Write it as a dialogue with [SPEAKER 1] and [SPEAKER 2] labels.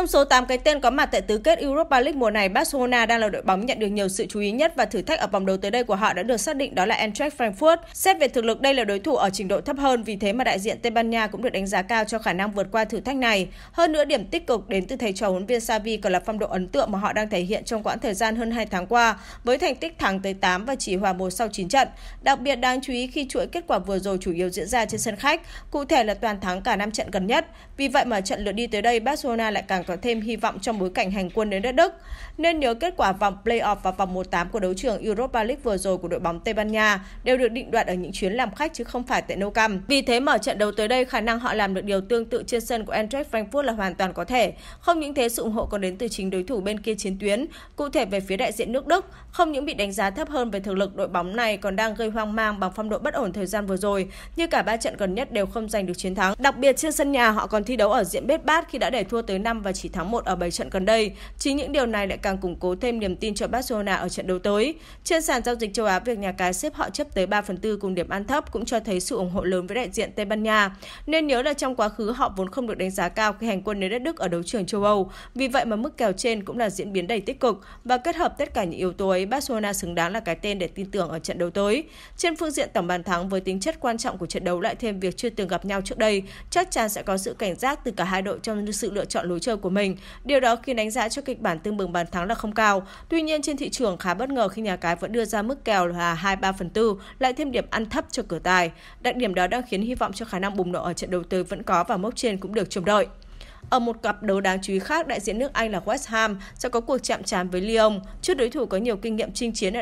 [SPEAKER 1] Trong số 8 cái tên có mặt tại tứ kết Europa League mùa này, Barcelona đang là đội bóng nhận được nhiều sự chú ý nhất và thử thách ở vòng đấu tới đây của họ đã được xác định đó là Eintracht Frankfurt. Xét về thực lực, đây là đối thủ ở trình độ thấp hơn, vì thế mà đại diện Tây Ban Nha cũng được đánh giá cao cho khả năng vượt qua thử thách này. Hơn nữa, điểm tích cực đến từ thầy trò huấn viên Xavi còn là phong độ ấn tượng mà họ đang thể hiện trong quãng thời gian hơn 2 tháng qua, với thành tích thắng tới 8 và chỉ hòa một sau 9 trận. Đặc biệt đáng chú ý khi chuỗi kết quả vừa rồi chủ yếu diễn ra trên sân khách, cụ thể là toàn thắng cả 5 trận gần nhất. Vì vậy mà trận lượt đi tới đây, Barcelona lại càng và thêm hy vọng trong bối cảnh hành quân đến đất Đức. Nên nhớ kết quả vòng play-off và vòng 1-8 của đấu trường Europa League vừa rồi của đội bóng Tây Ban Nha đều được định đoạt ở những chuyến làm khách chứ không phải tại Nou Camp. Vì thế mở trận đấu tới đây khả năng họ làm được điều tương tự trên sân của Eintracht Frankfurt là hoàn toàn có thể. Không những thế sự ủng hộ còn đến từ chính đối thủ bên kia chiến tuyến, cụ thể về phía đại diện nước Đức, không những bị đánh giá thấp hơn về thực lực đội bóng này còn đang gây hoang mang bằng phong độ bất ổn thời gian vừa rồi, như cả ba trận gần nhất đều không giành được chiến thắng. Đặc biệt trên sân nhà họ còn thi đấu ở diện bết bát khi đã để thua tới 5 và chỉ thắng một ở 7 trận gần đây. Chính những điều này lại càng củng cố thêm niềm tin cho Barcelona ở trận đấu tới. Trên sàn giao dịch châu Á, việc nhà cái xếp họ chấp tới 3 phần tư cùng điểm ăn thấp cũng cho thấy sự ủng hộ lớn với đại diện Tây Ban Nha. Nên nhớ là trong quá khứ họ vốn không được đánh giá cao khi hành quân đến đất Đức ở đấu trường châu Âu. Vì vậy mà mức kèo trên cũng là diễn biến đầy tích cực và kết hợp tất cả những yếu tố ấy, Barcelona xứng đáng là cái tên để tin tưởng ở trận đấu tới. Trên phương diện tổng bàn thắng với tính chất quan trọng của trận đấu lại thêm việc chưa từng gặp nhau trước đây, chắc chắn sẽ có sự cảnh giác từ cả hai đội trong sự lựa chọn lối chơi của của mình. Điều đó khiến đánh giá cho kịch bản tương bừng bàn thắng là không cao. Tuy nhiên trên thị trường khá bất ngờ khi nhà cái vẫn đưa ra mức kèo là 23 phần 4, lại thêm điểm ăn thấp cho cửa tài. Đặc điểm đó đang khiến hy vọng cho khả năng bùng nổ ở trận đầu tư vẫn có và mốc trên cũng được trông đợi. Ở một cặp đấu đáng chú ý khác, đại diện nước Anh là West Ham sẽ có cuộc chạm trán với Lyon, trước đối thủ có nhiều kinh nghiệm chinh chiến ở